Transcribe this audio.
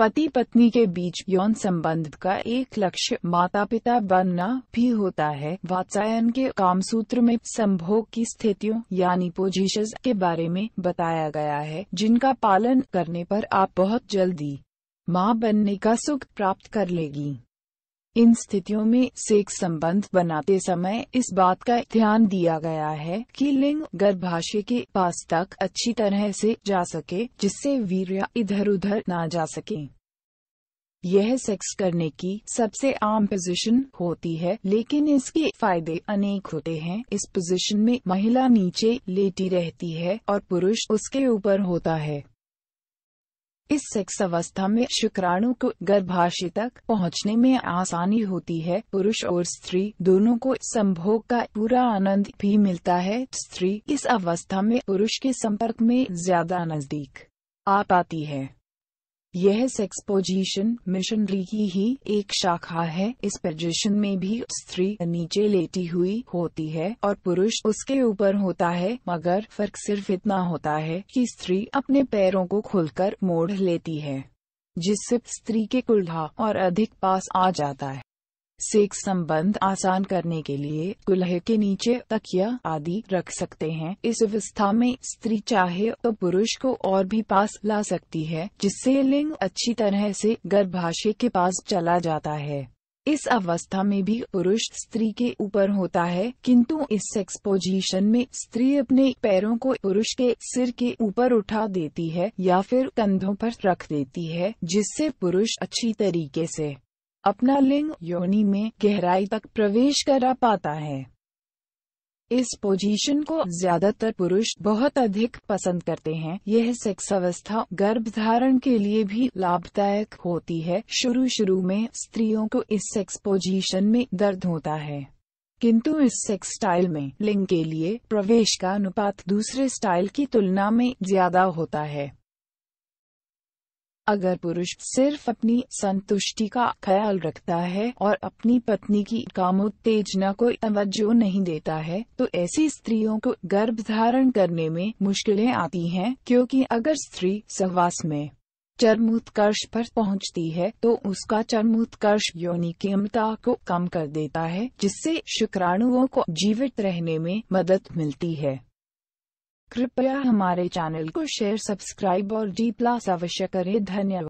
पति पत्नी के बीच यौन संबंध का एक लक्ष्य माता पिता बनना भी होता है वात्सायन के कामसूत्र में संभोग की स्थितियों यानी पोजिश के बारे में बताया गया है जिनका पालन करने पर आप बहुत जल्दी माँ बनने का सुख प्राप्त कर लेगी इन स्थितियों में सेक्स संबंध बनाते समय इस बात का ध्यान दिया गया है कि लिंग गर्भाशय के पास तक अच्छी तरह से जा सके जिससे वीर इधर उधर ना जा सके यह सेक्स करने की सबसे आम पोजीशन होती है लेकिन इसके फायदे अनेक होते हैं इस पोजीशन में महिला नीचे लेटी रहती है और पुरुष उसके ऊपर होता है इस सेक्स अवस्था में शुक्राणु को गर्भाशय तक पहुंचने में आसानी होती है पुरुष और स्त्री दोनों को संभोग का पूरा आनंद भी मिलता है स्त्री इस अवस्था में पुरुष के संपर्क में ज्यादा नजदीक आ पाती है यह सेक्सपोजिशन मिशनरी की ही एक शाखा है इस पोजिशन में भी स्त्री नीचे लेटी हुई होती है और पुरुष उसके ऊपर होता है मगर फर्क सिर्फ इतना होता है कि स्त्री अपने पैरों को खुलकर मोड़ लेती है जिससे स्त्री के कुल्हा और अधिक पास आ जाता है सेक संबंध आसान करने के लिए कुल्हे के नीचे तकिया आदि रख सकते हैं इस अवस्था में स्त्री चाहे तो पुरुष को और भी पास ला सकती है जिससे लिंग अच्छी तरह से गर्भाशय के पास चला जाता है इस अवस्था में भी पुरुष स्त्री के ऊपर होता है किंतु इस सेक्स पोजीशन में स्त्री अपने पैरों को पुरुष के सिर के ऊपर उठा देती है या फिर कंधों पर रख देती है जिससे पुरुष अच्छी तरीके से अपना लिंग योनि में गहराई तक प्रवेश करा पाता है इस पोजीशन को ज्यादातर पुरुष बहुत अधिक पसंद करते हैं यह सेक्स अवस्था गर्भधारण के लिए भी लाभदायक होती है शुरू शुरू में स्त्रियों को इस सेक्स पोजीशन में दर्द होता है किंतु इस सेक्स स्टाइल में लिंग के लिए प्रवेश का अनुपात दूसरे स्टाइल की तुलना में ज्यादा होता है अगर पुरुष सिर्फ अपनी संतुष्टि का ख्याल रखता है और अपनी पत्नी की कामोत्तेजना को तवज्जो नहीं देता है तो ऐसी स्त्रियों को गर्भ धारण करने में मुश्किलें आती हैं क्योंकि अगर स्त्री सहवास में उत्कर्ष पर पहुंचती है तो उसका उत्कर्ष योनि क्षमता को कम कर देता है जिससे शुक्राणुओं को जीवित रहने में मदद मिलती है कृपया हमारे चैनल को शेयर सब्सक्राइब और डी प्लस अवश्य करें धन्यवाद